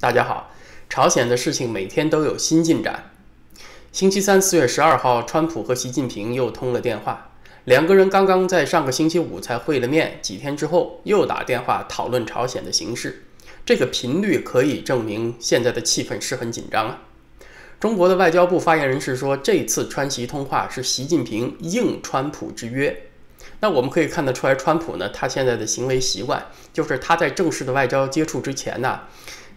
大家好，朝鲜的事情每天都有新进展。星期三，四月十二号，川普和习近平又通了电话。两个人刚刚在上个星期五才会了面，几天之后又打电话讨论朝鲜的形势。这个频率可以证明现在的气氛是很紧张啊。中国的外交部发言人是说，这次川习通话是习近平应川普之约。那我们可以看得出来，川普呢，他现在的行为习惯就是他在正式的外交接触之前呢。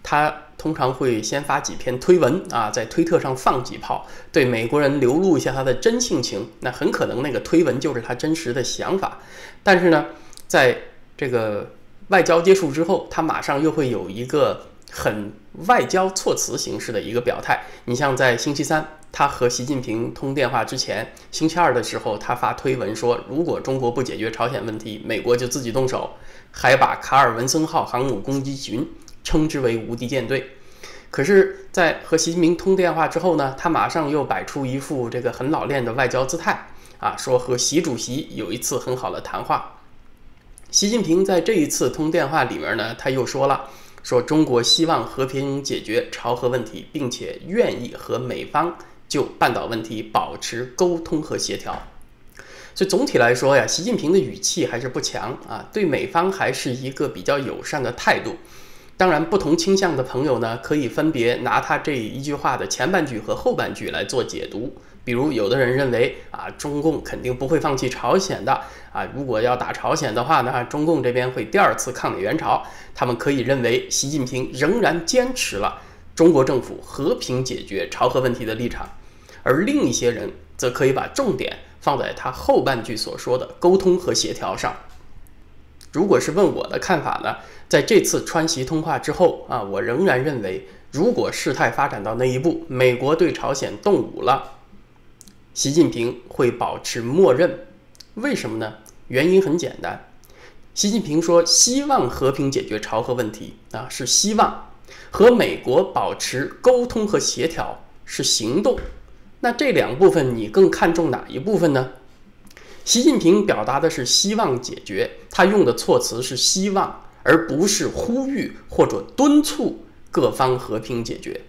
他通常会先发几篇推文啊，在推特上放几炮，对美国人流露一下他的真性情。那很可能那个推文就是他真实的想法。但是呢，在这个外交接触之后，他马上又会有一个很外交措辞形式的一个表态。你像在星期三，他和习近平通电话之前，星期二的时候，他发推文说，如果中国不解决朝鲜问题，美国就自己动手，还把卡尔文森号航母攻击群。称之为无敌舰队，可是，在和习近平通电话之后呢，他马上又摆出一副这个很老练的外交姿态啊，说和习主席有一次很好的谈话。习近平在这一次通电话里面呢，他又说了，说中国希望和平解决朝核问题，并且愿意和美方就半岛问题保持沟通和协调。所以总体来说呀，习近平的语气还是不强啊，对美方还是一个比较友善的态度。当然，不同倾向的朋友呢，可以分别拿他这一句话的前半句和后半句来做解读。比如，有的人认为啊，中共肯定不会放弃朝鲜的啊，如果要打朝鲜的话呢，中共这边会第二次抗美援朝。他们可以认为习近平仍然坚持了中国政府和平解决朝核问题的立场。而另一些人则可以把重点放在他后半句所说的沟通和协调上。如果是问我的看法呢？在这次川西通话之后啊，我仍然认为，如果事态发展到那一步，美国对朝鲜动武了，习近平会保持默认。为什么呢？原因很简单，习近平说希望和平解决朝核问题啊，是希望和美国保持沟通和协调是行动。那这两部分你更看重哪一部分呢？习近平表达的是希望解决，他用的措辞是希望。而不是呼吁或者敦促各方和平解决，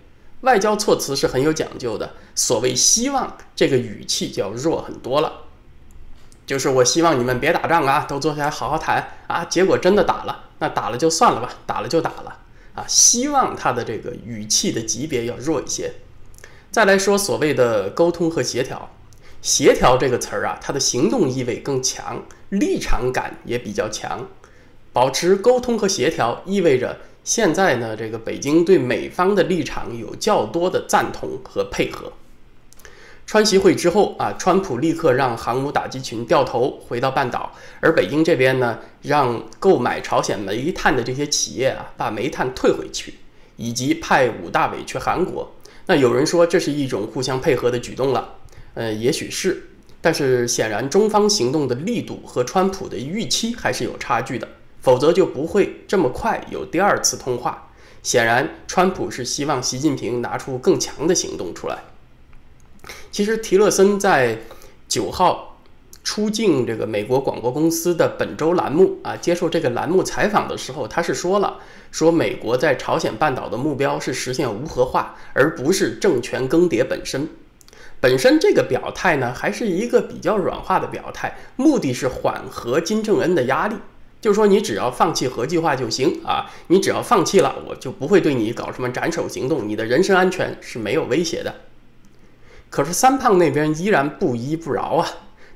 外交措辞是很有讲究的。所谓“希望”这个语气就要弱很多了，就是我希望你们别打仗啊，都坐下来好好谈啊。结果真的打了，那打了就算了吧，打了就打了啊。希望他的这个语气的级别要弱一些。再来说所谓的沟通和协调，“协调”这个词儿啊，它的行动意味更强，立场感也比较强。保持沟通和协调，意味着现在呢，这个北京对美方的立场有较多的赞同和配合。川西会之后啊，川普立刻让航母打击群掉头回到半岛，而北京这边呢，让购买朝鲜煤炭的这些企业啊，把煤炭退回去，以及派武大伟去韩国。那有人说这是一种互相配合的举动了，呃，也许是，但是显然中方行动的力度和川普的预期还是有差距的。否则就不会这么快有第二次通话。显然，川普是希望习近平拿出更强的行动出来。其实，提勒森在九号出境这个美国广播公司的本周栏目啊，接受这个栏目采访的时候，他是说了，说美国在朝鲜半岛的目标是实现无核化，而不是政权更迭本身。本身这个表态呢，还是一个比较软化的表态，目的是缓和金正恩的压力。就说你只要放弃核计划就行啊，你只要放弃了，我就不会对你搞什么斩首行动，你的人身安全是没有威胁的。可是三胖那边依然不依不饶啊，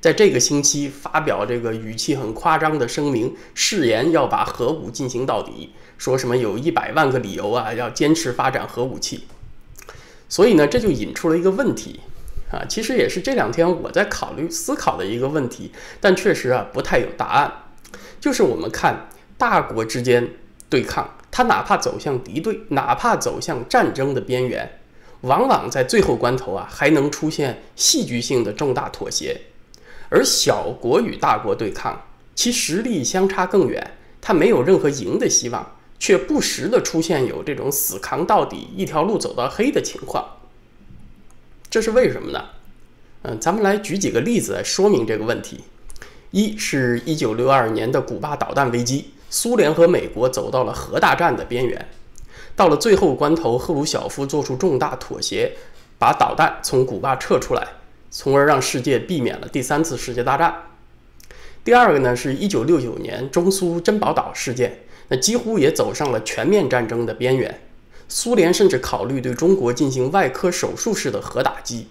在这个星期发表这个语气很夸张的声明，誓言要把核武进行到底，说什么有一百万个理由啊要坚持发展核武器。所以呢，这就引出了一个问题啊，其实也是这两天我在考虑思考的一个问题，但确实啊不太有答案。就是我们看大国之间对抗，它哪怕走向敌对，哪怕走向战争的边缘，往往在最后关头啊，还能出现戏剧性的重大妥协。而小国与大国对抗，其实力相差更远，他没有任何赢的希望，却不时的出现有这种死扛到底、一条路走到黑的情况。这是为什么呢？嗯，咱们来举几个例子来说明这个问题。一是1962年的古巴导弹危机，苏联和美国走到了核大战的边缘。到了最后关头，赫鲁晓夫做出重大妥协，把导弹从古巴撤出来，从而让世界避免了第三次世界大战。第二个呢，是1969年中苏珍宝岛事件，那几乎也走上了全面战争的边缘。苏联甚至考虑对中国进行外科手术式的核打击。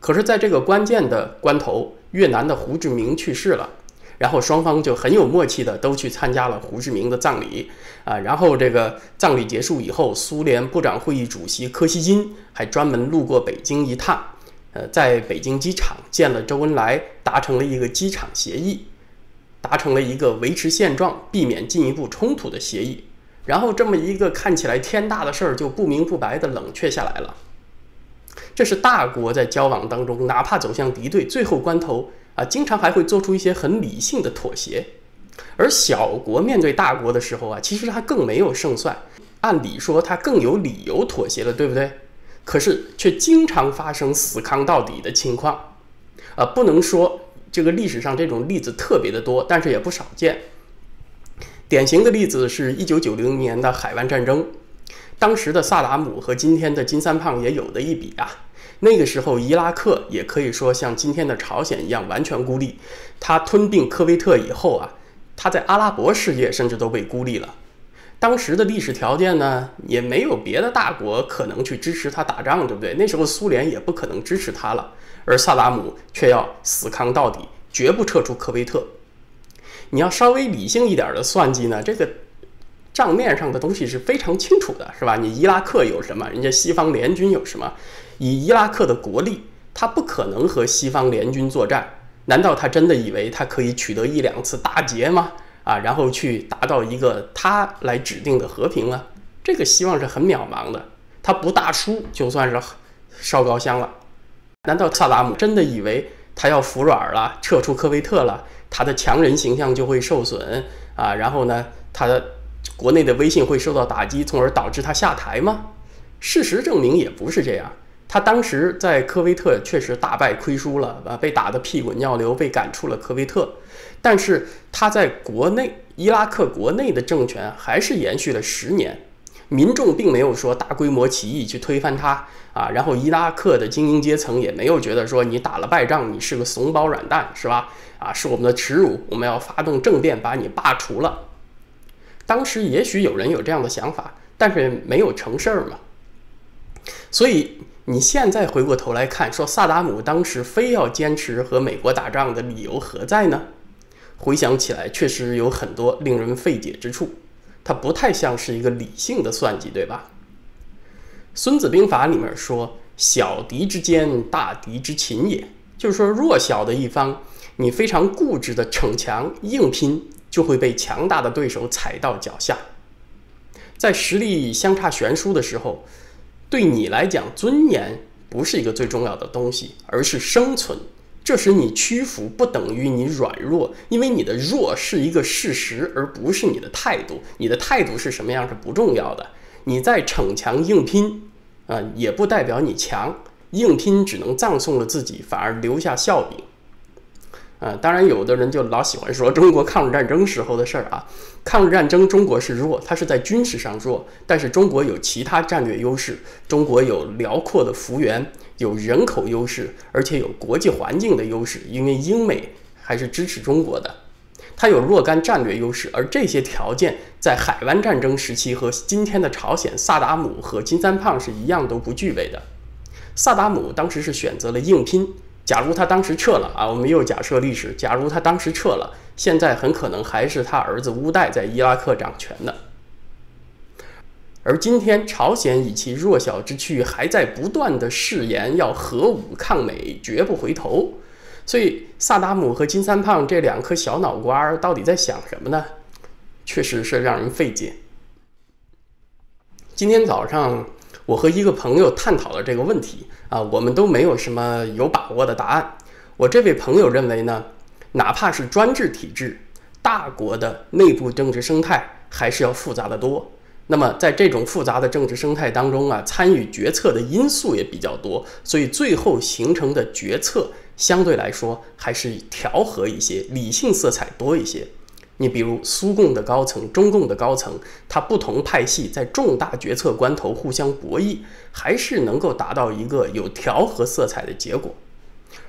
可是，在这个关键的关头，越南的胡志明去世了，然后双方就很有默契的都去参加了胡志明的葬礼，啊，然后这个葬礼结束以后，苏联部长会议主席柯西金还专门路过北京一趟，呃，在北京机场见了周恩来，达成了一个机场协议，达成了一个维持现状、避免进一步冲突的协议，然后这么一个看起来天大的事儿就不明不白的冷却下来了。这是大国在交往当中，哪怕走向敌对，最后关头啊，经常还会做出一些很理性的妥协。而小国面对大国的时候啊，其实它更没有胜算，按理说它更有理由妥协了，对不对？可是却经常发生死扛到底的情况。啊，不能说这个历史上这种例子特别的多，但是也不少见。典型的例子是一九九零年的海湾战争。当时的萨达姆和今天的金三胖也有的一比啊。那个时候伊拉克也可以说像今天的朝鲜一样完全孤立。他吞并科威特以后啊，他在阿拉伯世界甚至都被孤立了。当时的历史条件呢，也没有别的大国可能去支持他打仗，对不对？那时候苏联也不可能支持他了。而萨达姆却要死扛到底，绝不撤出科威特。你要稍微理性一点的算计呢，这个。账面上的东西是非常清楚的，是吧？你伊拉克有什么？人家西方联军有什么？以伊拉克的国力，他不可能和西方联军作战。难道他真的以为他可以取得一两次大捷吗？啊，然后去达到一个他来指定的和平吗？这个希望是很渺茫的。他不大输，就算是烧高香了。难道萨达姆真的以为他要服软了，撤出科威特了，他的强人形象就会受损啊？然后呢，他的？国内的威信会受到打击，从而导致他下台吗？事实证明也不是这样。他当时在科威特确实大败亏输了啊，被打得屁滚尿流，被赶出了科威特。但是他在国内，伊拉克国内的政权还是延续了十年，民众并没有说大规模起义去推翻他啊。然后伊拉克的精英阶层也没有觉得说你打了败仗，你是个怂包软蛋是吧？啊，是我们的耻辱，我们要发动政变把你罢除了。当时也许有人有这样的想法，但是没有成事儿嘛。所以你现在回过头来看，说萨达姆当时非要坚持和美国打仗的理由何在呢？回想起来，确实有很多令人费解之处。他不太像是一个理性的算计，对吧？《孙子兵法》里面说：“小敌之坚，大敌之擒。”也就是说，弱小的一方，你非常固执的逞强硬拼。就会被强大的对手踩到脚下，在实力相差悬殊的时候，对你来讲，尊严不是一个最重要的东西，而是生存。这时你屈服不等于你软弱，因为你的弱是一个事实，而不是你的态度。你的态度是什么样是不重要的。你在逞强硬拼啊，也不代表你强。硬拼只能葬送了自己，反而留下笑柄。呃，当然，有的人就老喜欢说中国抗日战争时候的事儿啊。抗日战争，中国是弱，它是在军事上弱，但是中国有其他战略优势，中国有辽阔的幅员，有人口优势，而且有国际环境的优势，因为英美还是支持中国的，它有若干战略优势。而这些条件在海湾战争时期和今天的朝鲜、萨达姆和金三胖是一样都不具备的。萨达姆当时是选择了硬拼。假如他当时撤了啊，我们又假设历史。假如他当时撤了，现在很可能还是他儿子乌代在伊拉克掌权的。而今天，朝鲜以其弱小之躯，还在不断的誓言要核武抗美，绝不回头。所以，萨达姆和金三胖这两颗小脑瓜到底在想什么呢？确实是让人费解。今天早上。我和一个朋友探讨了这个问题啊，我们都没有什么有把握的答案。我这位朋友认为呢，哪怕是专制体制，大国的内部政治生态还是要复杂的多。那么在这种复杂的政治生态当中啊，参与决策的因素也比较多，所以最后形成的决策相对来说还是调和一些，理性色彩多一些。你比如苏共的高层、中共的高层，他不同派系在重大决策关头互相博弈，还是能够达到一个有调和色彩的结果。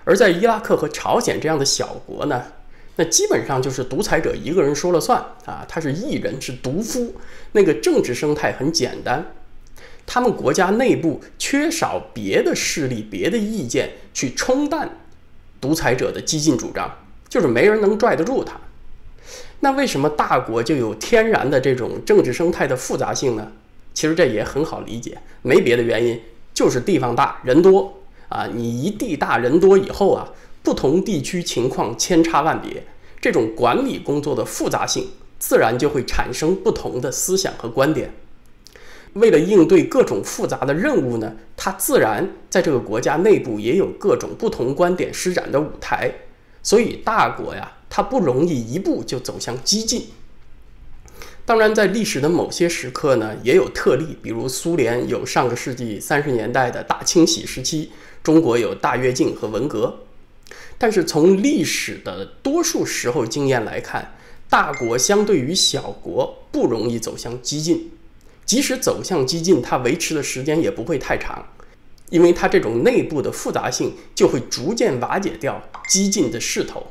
而在伊拉克和朝鲜这样的小国呢，那基本上就是独裁者一个人说了算啊，他是一人是独夫，那个政治生态很简单，他们国家内部缺少别的势力、别的意见去冲淡独裁者的激进主张，就是没人能拽得住他。那为什么大国就有天然的这种政治生态的复杂性呢？其实这也很好理解，没别的原因，就是地方大人多啊。你一地大人多以后啊，不同地区情况千差万别，这种管理工作的复杂性自然就会产生不同的思想和观点。为了应对各种复杂的任务呢，它自然在这个国家内部也有各种不同观点施展的舞台。所以大国呀。它不容易一步就走向激进。当然，在历史的某些时刻呢，也有特例，比如苏联有上个世纪三十年代的大清洗时期，中国有大跃进和文革。但是，从历史的多数时候经验来看，大国相对于小国不容易走向激进。即使走向激进，它维持的时间也不会太长，因为它这种内部的复杂性就会逐渐瓦解掉激进的势头。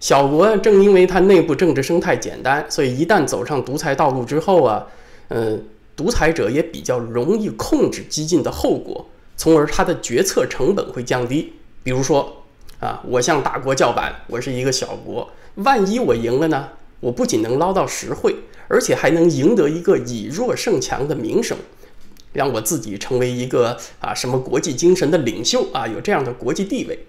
小国正因为它内部政治生态简单，所以一旦走上独裁道路之后啊，嗯，独裁者也比较容易控制激进的后果，从而他的决策成本会降低。比如说啊，我向大国叫板，我是一个小国，万一我赢了呢？我不仅能捞到实惠，而且还能赢得一个以弱胜强的名声，让我自己成为一个啊什么国际精神的领袖啊，有这样的国际地位。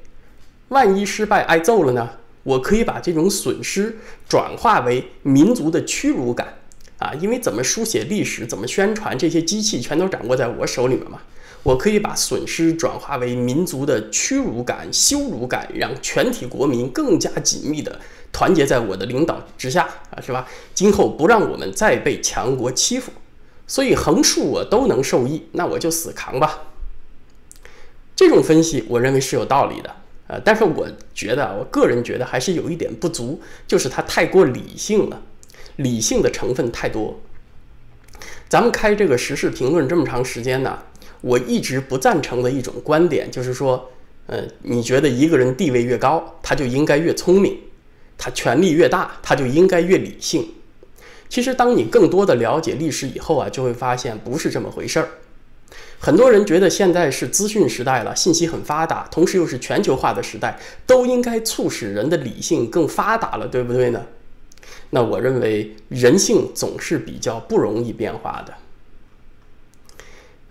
万一失败挨揍了呢？我可以把这种损失转化为民族的屈辱感啊，因为怎么书写历史、怎么宣传，这些机器全都掌握在我手里面嘛。我可以把损失转化为民族的屈辱感、羞辱感，让全体国民更加紧密的团结在我的领导之下啊，是吧？今后不让我们再被强国欺负，所以横竖我都能受益，那我就死扛吧。这种分析，我认为是有道理的。呃，但是我觉得我个人觉得还是有一点不足，就是它太过理性了，理性的成分太多。咱们开这个时事评论这么长时间呢，我一直不赞成的一种观点就是说，呃，你觉得一个人地位越高，他就应该越聪明，他权力越大，他就应该越理性。其实，当你更多的了解历史以后啊，就会发现不是这么回事儿。很多人觉得现在是资讯时代了，信息很发达，同时又是全球化的时代，都应该促使人的理性更发达了，对不对呢？那我认为人性总是比较不容易变化的。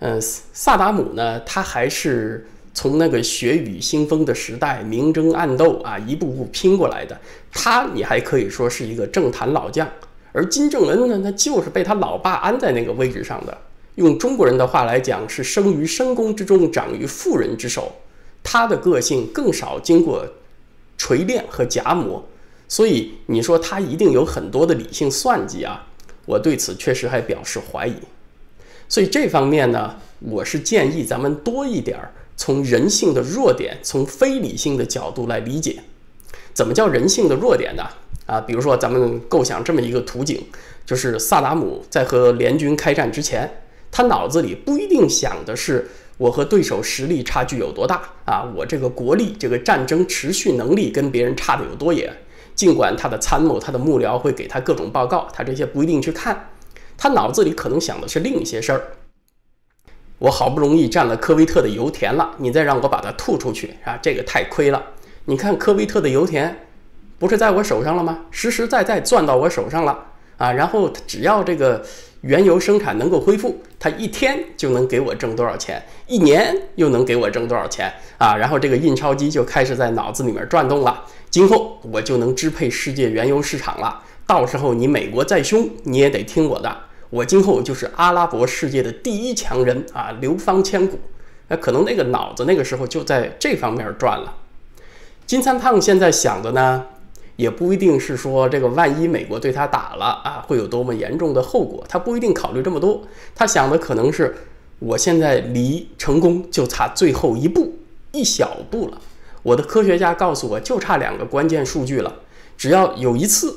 嗯，萨达姆呢，他还是从那个血雨腥风的时代明争暗斗啊，一步步拼过来的。他你还可以说是一个政坛老将，而金正恩呢，他就是被他老爸安在那个位置上的。用中国人的话来讲，是生于深宫之中，长于妇人之手，他的个性更少经过锤炼和夹磨，所以你说他一定有很多的理性算计啊，我对此确实还表示怀疑。所以这方面呢，我是建议咱们多一点儿从人性的弱点，从非理性的角度来理解。怎么叫人性的弱点呢？啊，比如说咱们构想这么一个图景，就是萨达姆在和联军开战之前。他脑子里不一定想的是我和对手实力差距有多大啊，我这个国力、这个战争持续能力跟别人差的有多远？尽管他的参谋、他的幕僚会给他各种报告，他这些不一定去看。他脑子里可能想的是另一些事儿。我好不容易占了科威特的油田了，你再让我把它吐出去，啊，这个太亏了。你看科威特的油田，不是在我手上了吗？实实在在攥到我手上了。啊，然后只要这个原油生产能够恢复，他一天就能给我挣多少钱，一年又能给我挣多少钱啊？然后这个印钞机就开始在脑子里面转动了，今后我就能支配世界原油市场了。到时候你美国再凶，你也得听我的，我今后就是阿拉伯世界的第一强人啊，流芳千古。那可能那个脑子那个时候就在这方面转了。金三胖现在想的呢？也不一定是说，这个万一美国对他打了啊，会有多么严重的后果？他不一定考虑这么多。他想的可能是，我现在离成功就差最后一步，一小步了。我的科学家告诉我就差两个关键数据了，只要有一次，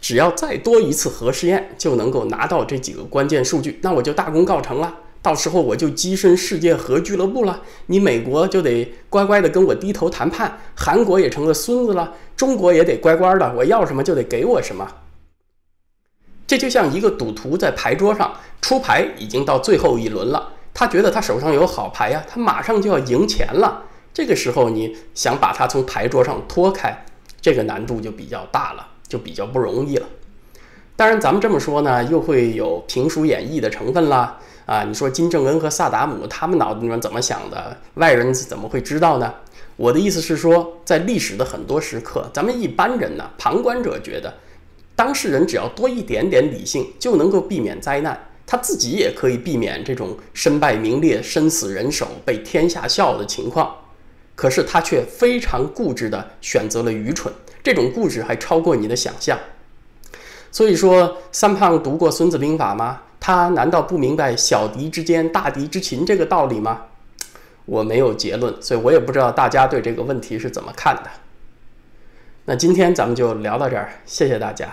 只要再多一次核试验就能够拿到这几个关键数据，那我就大功告成了。到时候我就跻身世界核俱乐部了，你美国就得乖乖的跟我低头谈判，韩国也成了孙子了，中国也得乖乖的，我要什么就得给我什么。这就像一个赌徒在牌桌上出牌，已经到最后一轮了，他觉得他手上有好牌呀，他马上就要赢钱了。这个时候你想把他从牌桌上拖开，这个难度就比较大了，就比较不容易了。当然，咱们这么说呢，又会有评书演绎的成分啦。啊，你说金正恩和萨达姆，他们脑子里面怎么想的？外人怎么会知道呢？我的意思是说，在历史的很多时刻，咱们一般人呢，旁观者觉得，当事人只要多一点点理性，就能够避免灾难，他自己也可以避免这种身败名裂、身死人手、被天下笑的情况。可是他却非常固执地选择了愚蠢，这种固执还超过你的想象。所以说，三胖读过《孙子兵法》吗？他难道不明白小敌之间，大敌之情”这个道理吗？我没有结论，所以我也不知道大家对这个问题是怎么看的。那今天咱们就聊到这儿，谢谢大家。